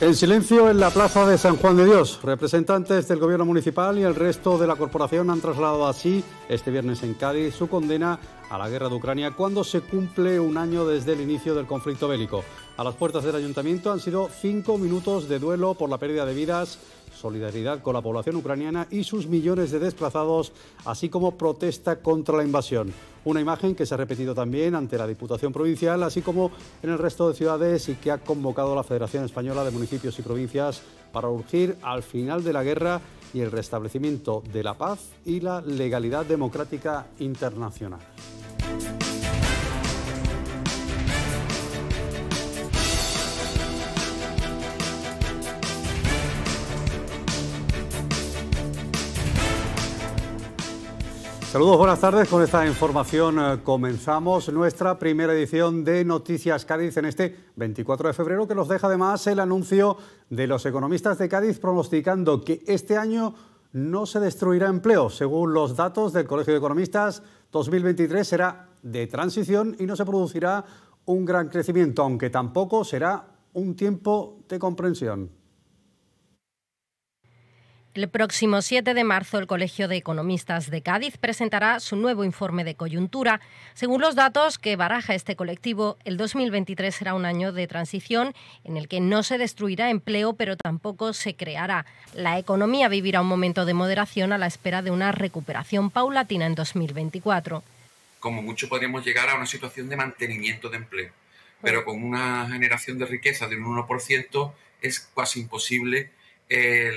En silencio en la plaza de San Juan de Dios, representantes del gobierno municipal y el resto de la corporación han trasladado así este viernes en Cádiz su condena a la guerra de Ucrania cuando se cumple un año desde el inicio del conflicto bélico. A las puertas del ayuntamiento han sido cinco minutos de duelo por la pérdida de vidas solidaridad con la población ucraniana y sus millones de desplazados, así como protesta contra la invasión. Una imagen que se ha repetido también ante la Diputación Provincial, así como en el resto de ciudades y que ha convocado la Federación Española de Municipios y Provincias para urgir al final de la guerra y el restablecimiento de la paz y la legalidad democrática internacional. Saludos, buenas tardes. Con esta información eh, comenzamos nuestra primera edición de Noticias Cádiz en este 24 de febrero, que nos deja además el anuncio de los economistas de Cádiz pronosticando que este año no se destruirá empleo. Según los datos del Colegio de Economistas, 2023 será de transición y no se producirá un gran crecimiento, aunque tampoco será un tiempo de comprensión. El próximo 7 de marzo, el Colegio de Economistas de Cádiz presentará su nuevo informe de coyuntura. Según los datos que baraja este colectivo, el 2023 será un año de transición en el que no se destruirá empleo, pero tampoco se creará. La economía vivirá un momento de moderación a la espera de una recuperación paulatina en 2024. Como mucho podríamos llegar a una situación de mantenimiento de empleo, pero pues con una generación de riqueza del un 1% es casi imposible eh,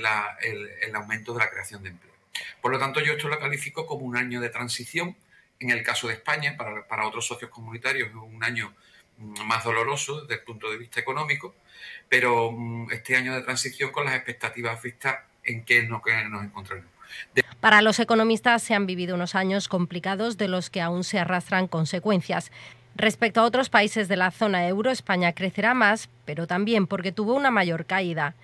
el, aumento de la creación de empleo. Por lo tanto, yo esto lo califico como un año de transición. En el caso de España, para, otros socios comunitarios es un año mm, más doloroso desde el punto de vista económico, pero mm, este año de transición con las expectativas vistas en qué que nos encontraremos. para los economistas se han vivido unos años complicados de los que aún se arrastran consecuencias. Respecto a otros países de la zona euro, España crecerá más, pero también porque tuvo una mayor caída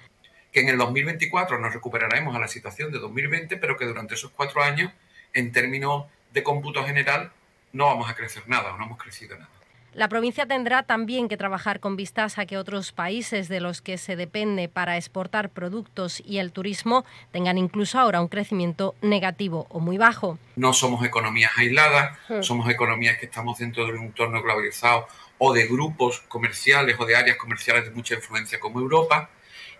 que en el 2024 nos recuperaremos a la situación de 2020, pero que durante esos cuatro años, en términos de cómputo general, no vamos a crecer nada o no hemos crecido nada. La provincia tendrá también que trabajar con vistas a que otros países de los que se depende para exportar productos y el turismo tengan incluso ahora un crecimiento negativo o muy bajo. No somos economías aisladas, hmm. somos economías que estamos dentro de un entorno globalizado o de grupos comerciales o de áreas comerciales de mucha influencia como Europa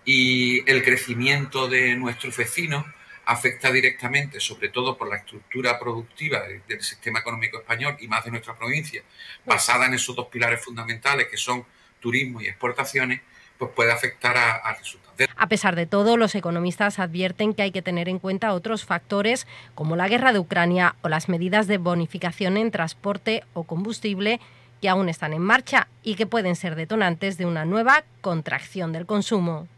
y el crecimiento de nuestros vecinos afecta directamente, sobre todo por la estructura productiva del sistema económico español y más de nuestra provincia, basada en esos dos pilares fundamentales que son turismo y exportaciones, pues puede afectar a, a resultados. A pesar de todo, los economistas advierten que hay que tener en cuenta otros factores como la guerra de Ucrania o las medidas de bonificación en transporte o combustible que aún están en marcha y que pueden ser detonantes de una nueva contracción del consumo.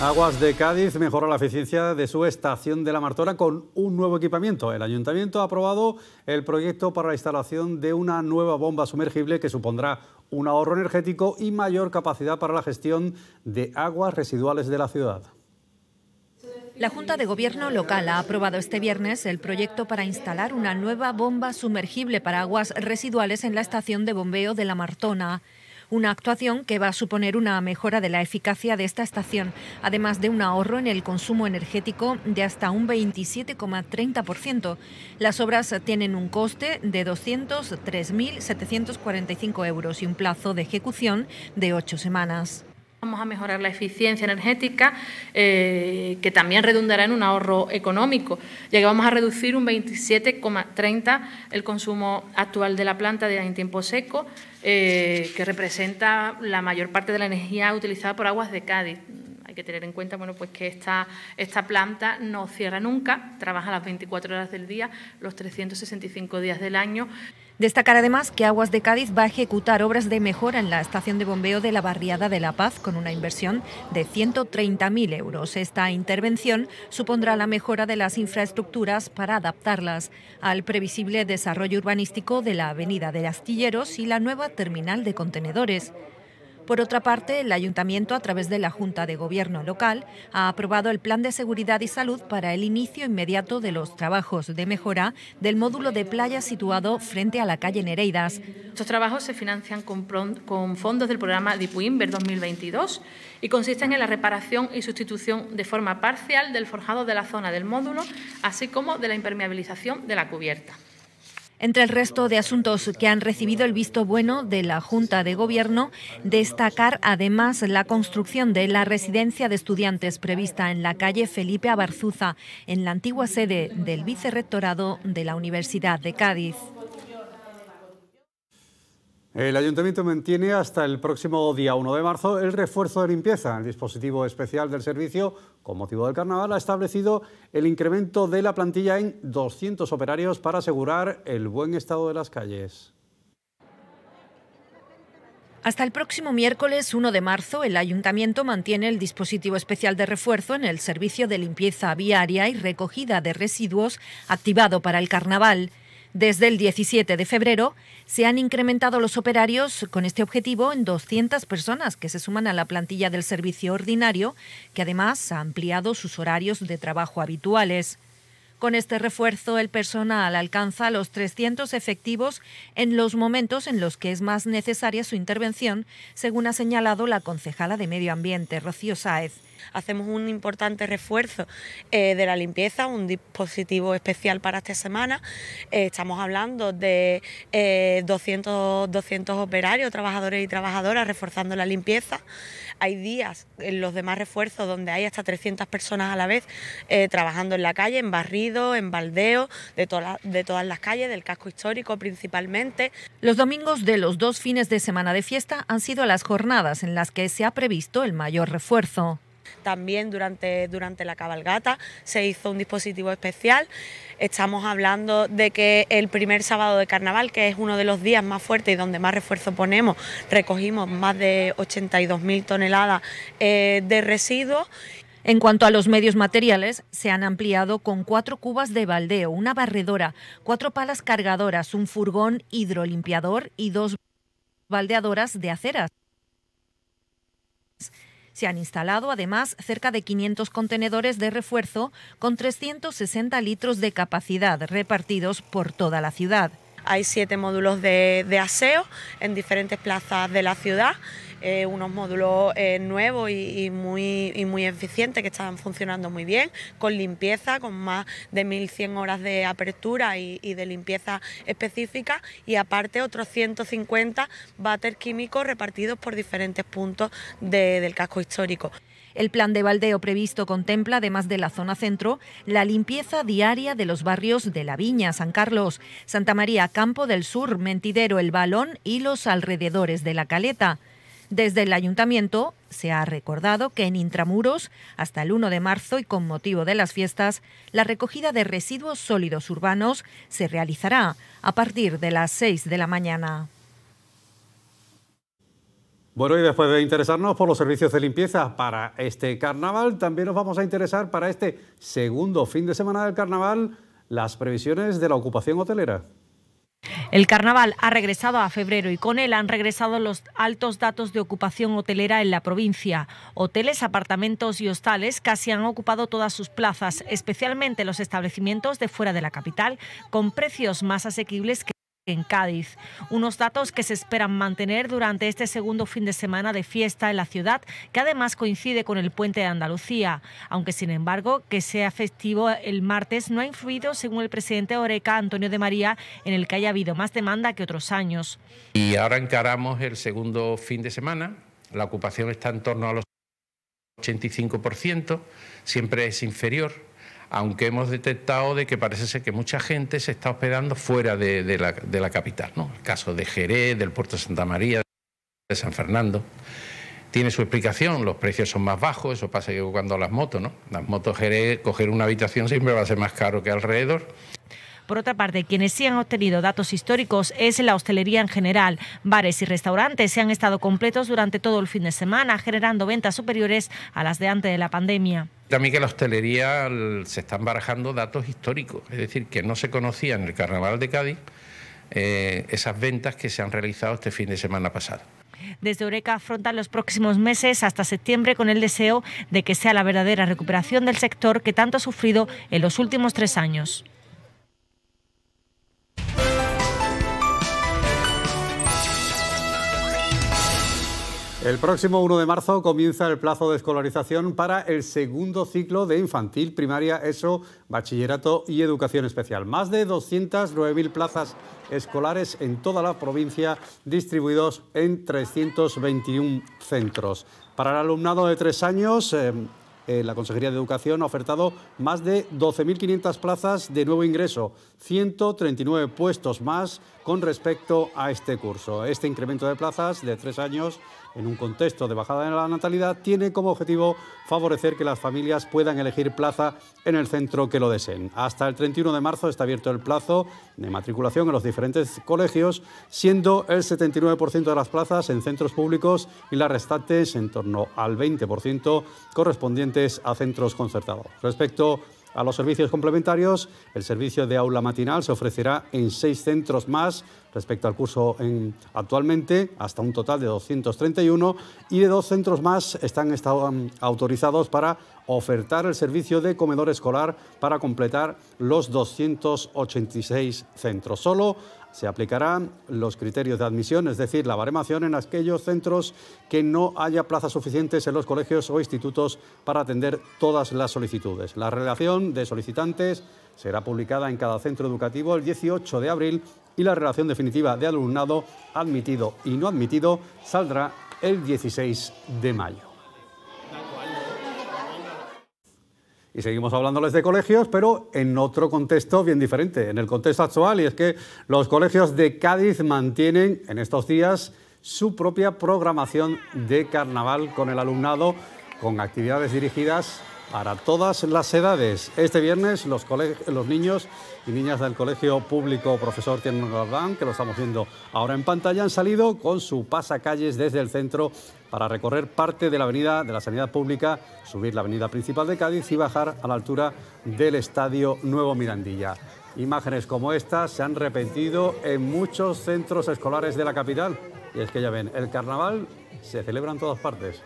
Aguas de Cádiz mejora la eficiencia de su estación de la Martona con un nuevo equipamiento. El ayuntamiento ha aprobado el proyecto para la instalación de una nueva bomba sumergible que supondrá un ahorro energético y mayor capacidad para la gestión de aguas residuales de la ciudad. La Junta de Gobierno local ha aprobado este viernes el proyecto para instalar una nueva bomba sumergible para aguas residuales en la estación de bombeo de La Martona una actuación que va a suponer una mejora de la eficacia de esta estación, además de un ahorro en el consumo energético de hasta un 27,30%. Las obras tienen un coste de 203.745 euros y un plazo de ejecución de ocho semanas. Vamos a mejorar la eficiencia energética, eh, que también redundará en un ahorro económico, ya que vamos a reducir un 27,30 el consumo actual de la planta en tiempo seco, eh, que representa la mayor parte de la energía utilizada por aguas de Cádiz. Hay que tener en cuenta bueno, pues que esta, esta planta no cierra nunca, trabaja las 24 horas del día, los 365 días del año. Destacar además que Aguas de Cádiz va a ejecutar obras de mejora en la estación de bombeo de la Barriada de la Paz con una inversión de 130.000 euros. Esta intervención supondrá la mejora de las infraestructuras para adaptarlas al previsible desarrollo urbanístico de la Avenida de Astilleros y la nueva terminal de contenedores. Por otra parte, el ayuntamiento, a través de la Junta de Gobierno local, ha aprobado el Plan de Seguridad y Salud para el inicio inmediato de los trabajos de mejora del módulo de playa situado frente a la calle Nereidas. Estos trabajos se financian con, fondos del programa DIPUIMBER 2022 y consisten en la reparación y sustitución de forma parcial del forjado de la zona del módulo, así como de la impermeabilización de la cubierta. Entre el resto de asuntos que han recibido el visto bueno de la Junta de Gobierno, destacar además la construcción de la residencia de estudiantes prevista en la calle Felipe Abarzuza, en la antigua sede del Vicerrectorado de la Universidad de Cádiz. El ayuntamiento mantiene hasta el próximo día 1 de marzo el refuerzo de limpieza. El dispositivo especial del servicio, con motivo del carnaval, ha establecido el incremento de la plantilla en 200 operarios para asegurar el buen estado de las calles. Hasta el próximo miércoles 1 de marzo, el Ayuntamiento mantiene el dispositivo especial de refuerzo en el servicio de limpieza viaria y recogida de residuos activado para el carnaval. Desde el 17 de febrero se han incrementado los operarios con este objetivo en 200 personas que se suman a la plantilla del servicio ordinario, que además ha ampliado sus horarios de trabajo habituales. Con este refuerzo, el personal alcanza los 300 efectivos en los momentos en los que es más necesaria su intervención, según ha señalado la concejala de Medio Ambiente, Rocío Sáez. Hacemos un importante refuerzo eh, de la limpieza, un dispositivo especial para esta semana. Eh, estamos hablando de 200, eh, operarios, trabajadores y trabajadoras reforzando la limpieza. Hay días en los demás refuerzos donde hay hasta 300 personas a la vez trabajando en la calle, en barrido, en baldeo, de todas las calles, del casco histórico principalmente. Los domingos de los dos fines de semana de fiesta han sido las jornadas en las que se ha previsto el mayor refuerzo también durante, durante la cabalgata se hizo un dispositivo especial. Estamos hablando de que el primer sábado de carnaval, que es uno de los días más fuertes y donde más refuerzo ponemos, recogimos más de 82.000 toneladas eh, de residuos. En cuanto a los medios materiales, se han ampliado con cuatro cubas de baldeo, una barredora, cuatro palas cargadoras, un furgón hidrolimpiador y dos baldeadoras de aceras. Se han instalado además cerca de 500 contenedores de refuerzo con 360 litros de capacidad repartidos por toda la ciudad. Hay siete módulos de, aseo en diferentes plazas de la ciudad. Eh, unos módulos eh, nuevos y, muy, eficientes que estaban funcionando muy bien, con limpieza, con más de 1.100 horas de apertura y, de limpieza específica y aparte otros 150 váter químicos repartidos por diferentes puntos del casco histórico. El plan de baldeo previsto contempla, además de la zona centro, la limpieza diaria de los barrios de La Viña, San Carlos, Santa María, Campo del Sur, Mentidero, El Balón y los alrededores de La Caleta. Desde el ayuntamiento se ha recordado que en Intramuros, hasta el 1 de marzo y con motivo de las fiestas, la recogida de residuos sólidos urbanos se realizará a partir de las 6 de la mañana. Bueno, y después de interesarnos por los servicios de limpieza para este carnaval, también nos vamos a interesar para este segundo fin de semana del carnaval las previsiones de la ocupación hotelera. El carnaval ha regresado a febrero y con él han regresado los altos datos de ocupación hotelera en la provincia. Hoteles, apartamentos y hostales casi han ocupado todas sus plazas, especialmente los establecimientos de fuera de la capital, con precios más asequibles que en Cádiz. Unos datos que se esperan mantener durante este segundo fin de semana de fiesta en la ciudad, que además coincide con el puente de Andalucía. Aunque, sin embargo, que sea festivo el martes no ha influido, según el presidente Oreca, Antonio de María, en el que haya habido más demanda que otros años. Y ahora encaramos el segundo fin de semana. La ocupación está en torno a los 85%, siempre es inferior aunque hemos detectado de que parece ser que mucha gente se está hospedando fuera de, la, capital. ¿no? El caso de Jerez, del puerto de Santa María, de San Fernando. Tiene su explicación, los precios son más bajos, eso pasa que cuando las motos, ¿no? Las motos Jerez, coger una habitación siempre va a ser más caro que alrededor. Por otra parte, quienes sí han obtenido datos históricos es la hostelería en general. Bares y restaurantes se han estado completos durante todo el fin de semana, generando ventas superiores a las de antes de la pandemia. También que la hostelería se están barajando datos históricos, es decir, que no se conocía en el Carnaval de Cádiz eh, esas ventas que se han realizado este fin de semana pasado. Desde ORECA afrontan los próximos meses hasta septiembre con el deseo de que sea la verdadera recuperación del sector que tanto ha sufrido en los últimos tres años. El próximo 1 de marzo comienza el plazo de escolarización para el segundo ciclo de infantil, primaria, ESO, bachillerato y educación especial. Más de 209.000 plazas escolares en toda la provincia distribuidos en 321 centros. Para el alumnado de tres años, eh, eh, la Consejería de Educación ha ofertado más de 12.500 plazas de nuevo ingreso, 139 puestos más con respecto a este curso. Este incremento de plazas de tres años en un contexto de bajada de la natalidad, tiene como objetivo favorecer que las familias puedan elegir plaza en el centro que lo deseen. Hasta el 31 de marzo está abierto el plazo de matriculación en los diferentes colegios, siendo el 79% de las plazas en centros públicos y las restantes en torno al 20% correspondientes a centros concertados. Respecto a los servicios complementarios, el servicio de aula matinal se ofrecerá en seis centros más respecto al curso actualmente, hasta un total de 231, y de dos centros más están, um, autorizados para ofertar el servicio de comedor escolar para completar los 286 centros. Solo se aplicarán los criterios de admisión, es decir, la baremación en aquellos centros que no haya plazas suficientes en los colegios o institutos para atender todas las solicitudes. La relación de solicitantes será publicada en cada centro educativo el 18 de abril y la relación definitiva de alumnado admitido y no admitido saldrá el 16 de mayo. y seguimos hablándoles de colegios, pero en otro contexto bien diferente, en el contexto actual, y es que los colegios de Cádiz mantienen en estos días su propia programación de carnaval con el alumnado, con actividades dirigidas para todas las edades. Este viernes los, los niños y niñas del Colegio Público Profesor Tierno Galván, que lo estamos viendo ahora en pantalla, han salido con su pasacalles desde el centro para recorrer parte de la avenida de la Sanidad Pública, subir la avenida principal de Cádiz y bajar a la altura del Estadio Nuevo Mirandilla. Imágenes como estas se han repetido en muchos centros escolares de la capital. Y es que ya ven, el carnaval se celebra en todas partes.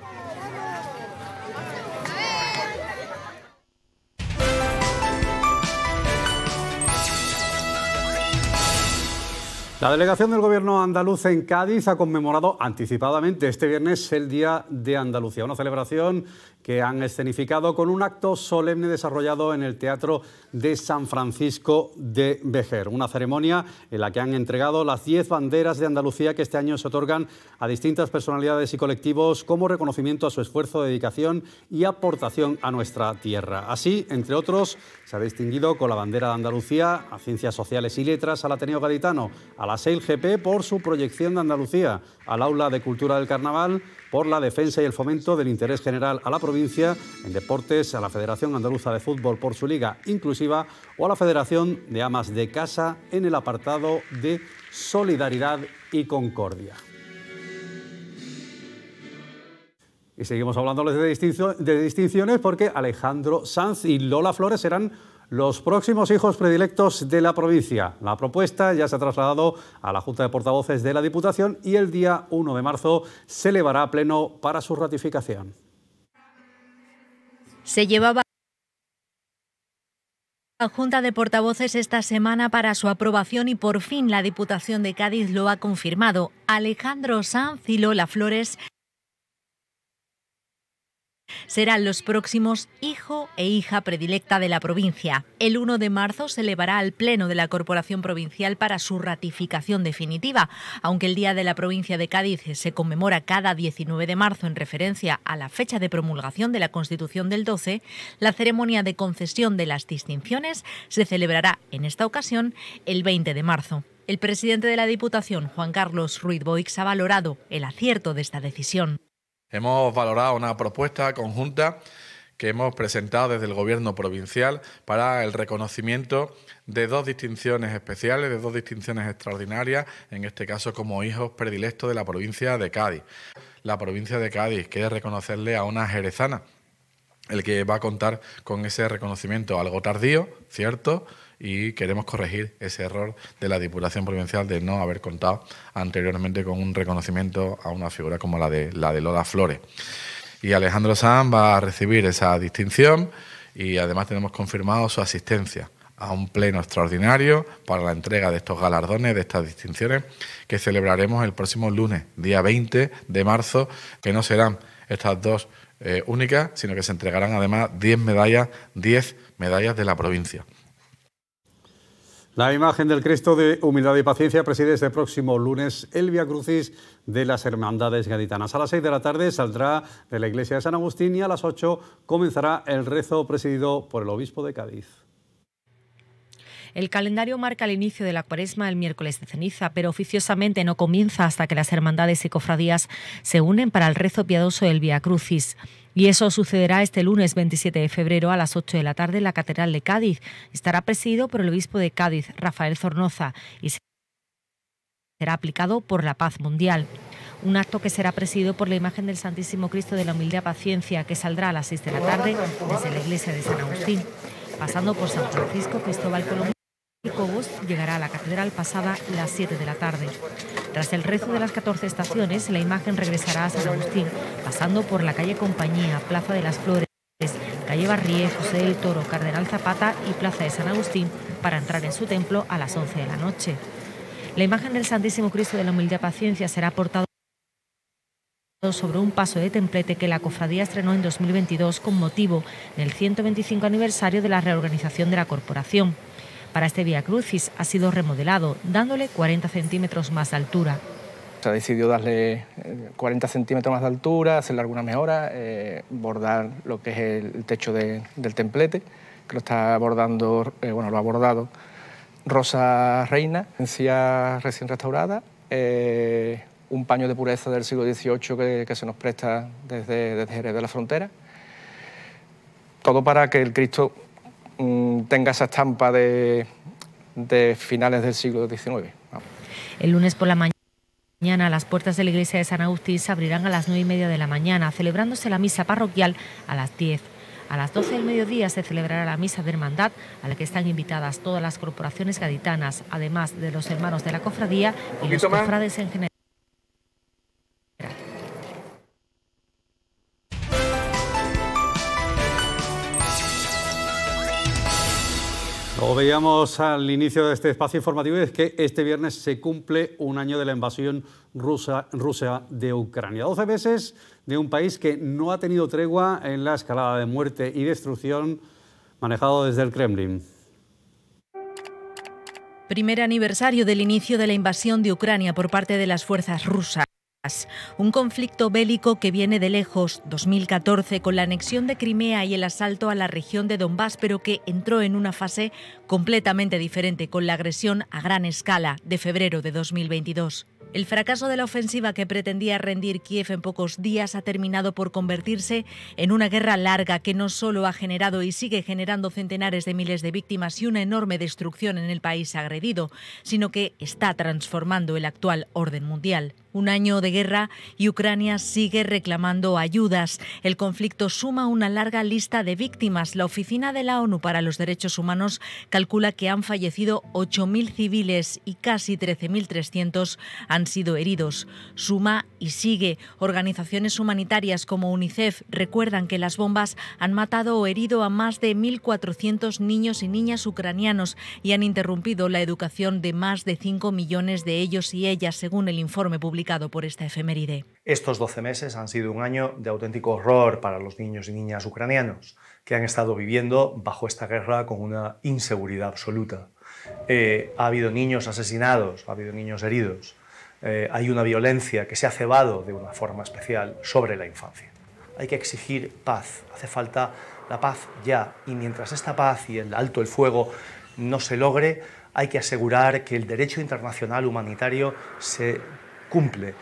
La delegación del Gobierno andaluz en Cádiz ha conmemorado anticipadamente este viernes el Día de Andalucía, una celebración que han escenificado con un acto solemne desarrollado en el Teatro de San Francisco de Vejer. Una ceremonia en la que han entregado las 10 banderas de Andalucía que este año se otorgan a distintas personalidades y colectivos como reconocimiento a su esfuerzo, dedicación y aportación a nuestra tierra. Así, entre otros, se ha distinguido con la bandera de Andalucía a Ciencias Sociales y Letras al Ateneo Gaditano, a la SEILGP gp por su proyección de Andalucía, al Aula de Cultura del Carnaval por la defensa y el fomento del interés general a la provincia, en deportes a la Federación Andaluza de Fútbol por su liga inclusiva o a la Federación de Amas de Casa en el apartado de solidaridad y concordia. Y seguimos hablándoles de, distinciones porque Alejandro Sanz y Lola Flores serán los próximos hijos predilectos de la provincia. La propuesta ya se ha trasladado a la Junta de Portavoces de la Diputación y el día 1 de marzo se elevará a pleno para su ratificación. Se llevaba la Junta de Portavoces esta semana para su aprobación y por fin la Diputación de Cádiz lo ha confirmado. Alejandro Sanz y Lola Flores serán los próximos hijo e hija predilecta de la provincia. El 1 de marzo se elevará al Pleno de la Corporación Provincial para su ratificación definitiva. Aunque el Día de la Provincia de Cádiz se conmemora cada 19 de marzo en referencia a la fecha de promulgación de la Constitución del 12, la ceremonia de concesión de las distinciones se celebrará en esta ocasión el 20 de marzo. El presidente de la Diputación, Juan Carlos Ruiz Boix, ha valorado el acierto de esta decisión. Hemos valorado una propuesta conjunta que hemos presentado desde el Gobierno provincial para el reconocimiento de dos distinciones especiales, de dos distinciones extraordinarias, en este caso como hijos predilectos de la provincia de Cádiz. La provincia de Cádiz quiere reconocerle a una jerezana, el que va a contar con ese reconocimiento algo tardío, cierto, y queremos corregir ese error de la Diputación Provincial de no haber contado anteriormente con un reconocimiento a una figura como la de, la de Lola Flores. Y Alejandro Sanz va a recibir esa distinción y además tenemos confirmado su asistencia a un pleno extraordinario para la entrega de estos galardones, de estas distinciones, que celebraremos el próximo lunes, día 20 de marzo, que no serán estas dos eh, únicas, sino que se entregarán además 10 medallas, 10 medallas de la provincia. La imagen del Cristo de Humildad y Paciencia preside este próximo lunes el Via Crucis de las Hermandades Gaditanas. A las 6 de la tarde saldrá de la iglesia de San Agustín y a las 8 comenzará el rezo presidido por el obispo de Cádiz. El calendario marca el inicio de la cuaresma el miércoles de ceniza, pero oficiosamente no comienza hasta que las hermandades y cofradías se unen para el rezo piadoso del Via Crucis. Y eso sucederá este lunes 27 de febrero a las 8 de la tarde en la Catedral de Cádiz. Estará presidido por el obispo de Cádiz, Rafael Zornoza, y será aplicado por la paz mundial. Un acto que será presidido por la imagen del Santísimo Cristo de la Humildad Paciencia, que saldrá a las 6 de la tarde desde la iglesia de San Agustín, pasando por San Francisco, Cristóbal Colón Cobos llegará a la catedral pasada las 7 de la tarde. Tras el rezo de las 14 estaciones, la imagen regresará a San Agustín, pasando por la calle Compañía, Plaza de las Flores, calle Barrié, José del Toro, Cardenal Zapata y Plaza de San Agustín para entrar en su templo a las 11 de la noche. La imagen del Santísimo Cristo de la Humilde Paciencia será portada sobre un paso de templete que la cofradía estrenó en 2022 con motivo del 125 aniversario de la reorganización de la corporación. Para este Via Crucis ha sido remodelado, dándole 40 centímetros más de altura. Se ha decidido darle 40 eh, centímetros más de altura, hacerle alguna mejora, eh, bordar lo que es el techo del templete, que lo está bordando, eh, bueno, lo ha bordado... Rosa Reina, encía recién restaurada, un paño de pureza del siglo XVIII que, se nos presta desde, desde Jerez de la Frontera. Todo para que el Cristo Mm, tenga esa estampa de, finales del siglo XIX. El lunes por la mañana. Mañana las puertas de la iglesia de San Agustín se abrirán a las nueve y media de la mañana, celebrándose la misa parroquial a las 10. A las 12 del mediodía se celebrará la misa de hermandad, a la que están invitadas todas las corporaciones gaditanas, además de los hermanos de la cofradía y los cofrades en general. Lo veíamos al inicio de este espacio informativo es que este viernes se cumple un año de la invasión rusa, rusa de Ucrania. 12 meses de un país que no ha tenido tregua en la escalada de muerte y destrucción manejado desde el Kremlin. Primer aniversario del inicio de la invasión de Ucrania por parte de las fuerzas rusas. Un conflicto bélico que viene de lejos, 2014, con la anexión de Crimea y el asalto a la región de Donbass, pero que entró en una fase completamente diferente con la agresión a gran escala de febrero de 2022. El fracaso de la ofensiva que pretendía rendir Kiev en pocos días ha terminado por convertirse en una guerra larga que no solo ha generado y sigue generando centenares de miles de víctimas y una enorme destrucción en el país agredido, sino que está transformando el actual orden mundial. Un año de guerra y Ucrania sigue reclamando ayudas. El conflicto suma una larga lista de víctimas. La Oficina de la ONU para los Derechos Humanos calcula que han fallecido 8.000 civiles y casi 13.300 han sido heridos. Suma y sigue. Organizaciones humanitarias como UNICEF recuerdan que las bombas han matado o herido a más de 1.400 niños y niñas ucranianos y han interrumpido la educación de más de 5 millones de ellos y ellas, según el informe publicado por esta efeméride. Estos 12 meses han sido un año de auténtico horror para los niños y niñas ucranianos, que han estado viviendo bajo esta guerra con una inseguridad absoluta. Eh, ha habido niños asesinados, ha habido niños heridos, eh, hay una violencia que se ha cebado de una forma especial sobre la infancia. Hay que exigir paz, hace falta la paz ya, y mientras esta paz y el alto el fuego no se logre, hay que asegurar que el derecho internacional humanitario se cumple,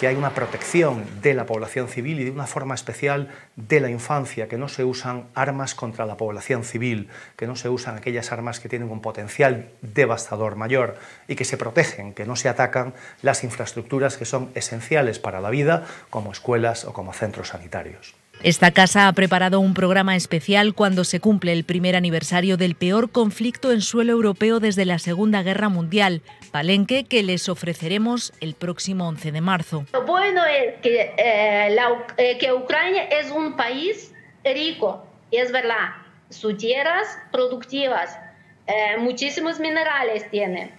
que hay una protección de la población civil y de una forma especial de la infancia, que no se usan armas contra la población civil, que no se usan aquellas armas que tienen un potencial devastador mayor y que se protegen, que no se atacan las infraestructuras que son esenciales para la vida, como escuelas o como centros sanitarios. Esta casa ha preparado un programa especial cuando se cumple el primer aniversario del peor conflicto en suelo europeo desde la Segunda Guerra Mundial, Palenque, que les ofreceremos el próximo 11 de marzo. Lo bueno es que, eh, eh, que Ucrania es un país rico, es verdad, sus tierras productivas, eh, muchísimos minerales tiene,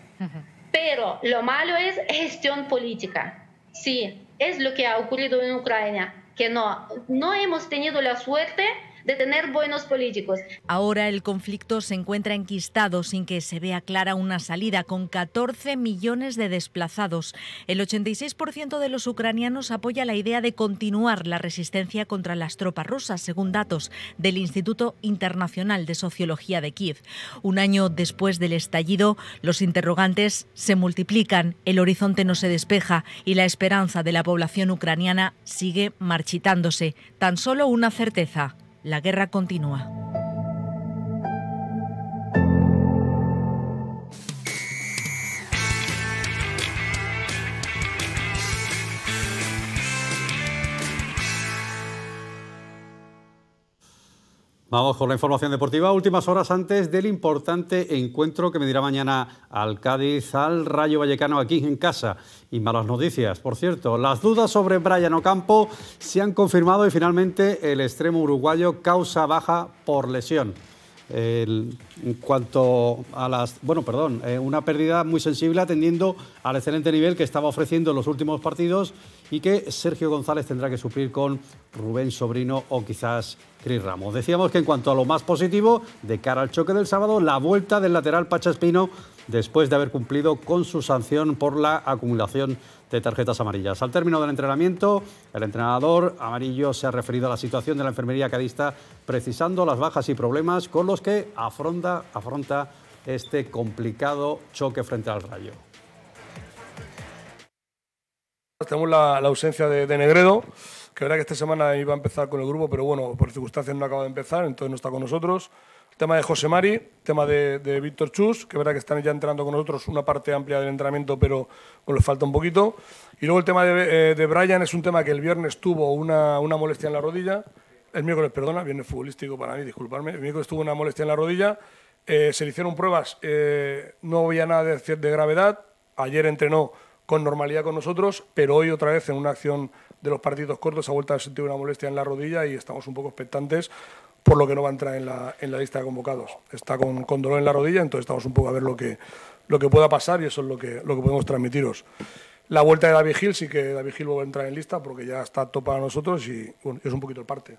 pero lo malo es gestión política. Sí, es lo que ha ocurrido en Ucrania que no, no hemos tenido la suerte de tener buenos políticos. Ahora el conflicto se encuentra enquistado sin que se vea clara una salida, con 14 millones de desplazados. El 86% de los ucranianos apoya la idea de continuar la resistencia contra las tropas rusas, según datos del Instituto Internacional de Sociología de Kiev. Un año después del estallido, los interrogantes se multiplican, el horizonte no se despeja y la esperanza de la población ucraniana sigue marchitándose. Tan solo una certeza, la guerra continúa. Vamos con la información deportiva. Últimas horas antes del importante encuentro que me dirá mañana al Cádiz, al Rayo Vallecano aquí en casa. Y malas noticias, por cierto. Las dudas sobre Brian Ocampo se han confirmado y finalmente el extremo uruguayo causa baja por lesión. en cuanto a las. Bueno, perdón, eh, una pérdida muy sensible atendiendo al excelente nivel que estaba ofreciendo en los últimos partidos y que Sergio González tendrá que suplir con Rubén Sobrino o quizás Cris Ramos. Decíamos que en cuanto a lo más positivo, de cara al choque del sábado, la vuelta del lateral Pachaspino después de haber cumplido con su sanción por la acumulación de tarjetas amarillas. Al término del entrenamiento, el entrenador amarillo se ha referido a la situación de la enfermería cadista, precisando las bajas y problemas con los que afronta este complicado choque frente al Rayo tenemos la, ausencia de, Negredo, que verdad que esta semana iba a empezar con el grupo, pero bueno, por circunstancias no acaba de empezar, entonces no está con nosotros. El tema de José Mari, tema de, Víctor Chus, que verdad que están ya entrando con nosotros una parte amplia del entrenamiento, pero les falta un poquito. Y luego el tema eh, de, Brian es un tema que el viernes tuvo una, una molestia en la rodilla, el miércoles, perdona, viernes futbolístico para mí, disculparme, el miércoles tuvo una molestia en la rodilla, eh, se le hicieron pruebas, eh, no había nada de, de gravedad, ayer entrenó con normalidad con nosotros, pero hoy otra vez en una acción de los partidos cortos ha vuelto a sentir una molestia en la rodilla y estamos un poco expectantes, por lo que no va a entrar en la, en la lista de convocados. Está con, dolor en la rodilla, entonces estamos un poco a ver lo que, lo que pueda pasar y eso es lo que, lo que podemos transmitiros. La vuelta de David Gil, sí que David Gil va a entrar en lista porque ya está topa para nosotros y es un poquito el parte.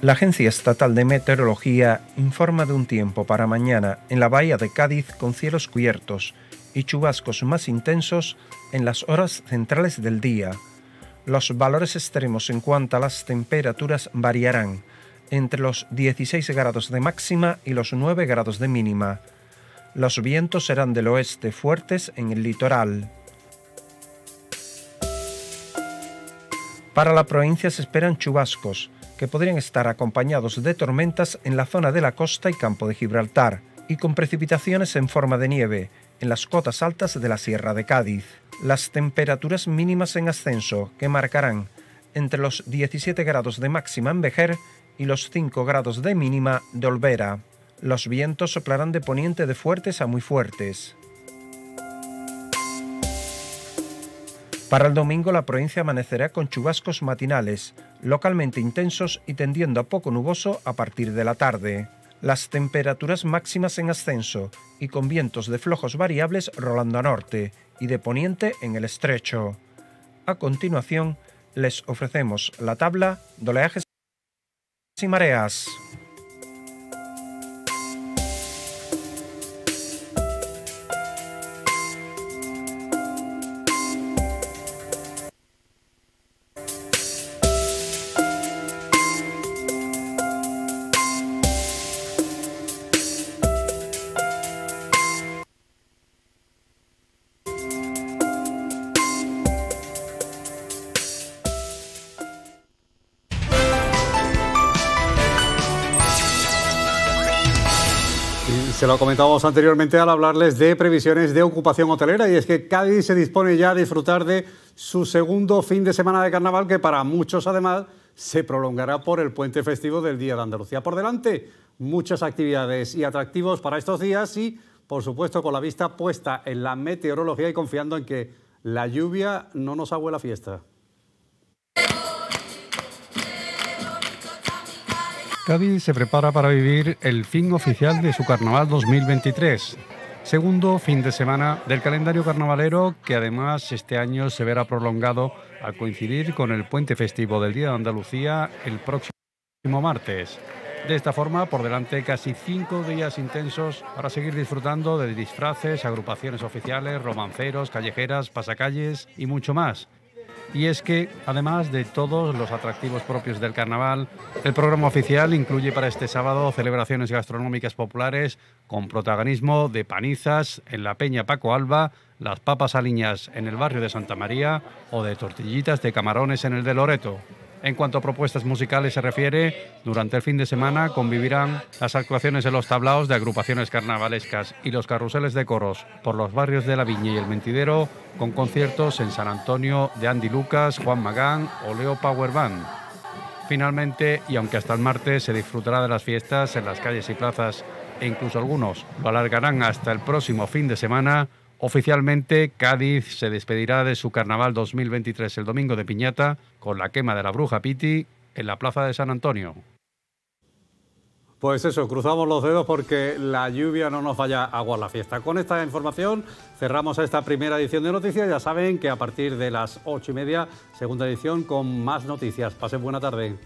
La Agencia Estatal de Meteorología informa de un tiempo para mañana en la bahía de Cádiz con cielos cubiertos y chubascos más intensos en las horas centrales del día. Los valores extremos en cuanto a las temperaturas variarán entre los 16 grados de máxima y los 9 grados de mínima. Los vientos serán del oeste fuertes en el litoral. Para la provincia se esperan chubascos, que podrían estar acompañados de tormentas en la zona de la costa y campo de Gibraltar, y con precipitaciones en forma de nieve en las cotas altas de la Sierra de Cádiz. Las temperaturas mínimas en ascenso, que marcarán entre los 17 grados de máxima en Vejer y los 5 grados de mínima de Olvera. Los vientos soplarán de poniente de fuertes a muy fuertes. Para el domingo la provincia amanecerá con chubascos matinales, localmente intensos y tendiendo a poco nuboso a partir de la tarde. Las temperaturas máximas en ascenso y con vientos de flojos variables rolando a norte y de poniente en el estrecho. A continuación, les ofrecemos la tabla de oleajes y mareas. lo comentábamos anteriormente al hablarles de previsiones de ocupación hotelera y es que Cádiz se dispone ya a disfrutar de su segundo fin de semana de carnaval que para muchos además se prolongará por el puente festivo del Día de Andalucía. Por delante, muchas actividades y atractivos para estos días y, por supuesto, con la vista puesta en la meteorología y confiando en que la lluvia no nos abuela fiesta. Cádiz se prepara para vivir el fin oficial de su carnaval 2023. Segundo fin de semana del calendario carnavalero que además este año se verá prolongado al coincidir con el puente festivo del Día de Andalucía el próximo martes. De esta forma, por delante casi cinco días intensos para seguir disfrutando de disfraces, agrupaciones oficiales, romanceros, callejeras, pasacalles y mucho más. Y es que, además de todos los atractivos propios del carnaval, el programa oficial incluye para este sábado celebraciones gastronómicas populares con protagonismo de panizas en la Peña Paco Alba, las papas aliñas en el barrio de Santa María o de tortillitas de camarones en el de Loreto. En cuanto a propuestas musicales se refiere, durante el fin de semana convivirán las actuaciones en los tablaos de agrupaciones carnavalescas y los carruseles de coros por los barrios de La Viña y El Mentidero, con conciertos en San Antonio de Andy Lucas, Juan Magán o Leo Power Band. Finalmente, y aunque hasta el martes se disfrutará de las fiestas en las calles y plazas, e incluso algunos lo alargarán hasta el próximo fin de semana, Oficialmente, Cádiz se despedirá de su carnaval 2023 el domingo de Piñata con la quema de la bruja Piti en la plaza de San Antonio. Pues eso, cruzamos los dedos porque la lluvia no nos vaya a aguar la fiesta. Con esta información cerramos esta primera edición de noticias. Ya saben que a partir de las ocho y media, segunda edición con más noticias. Pasen buena tarde.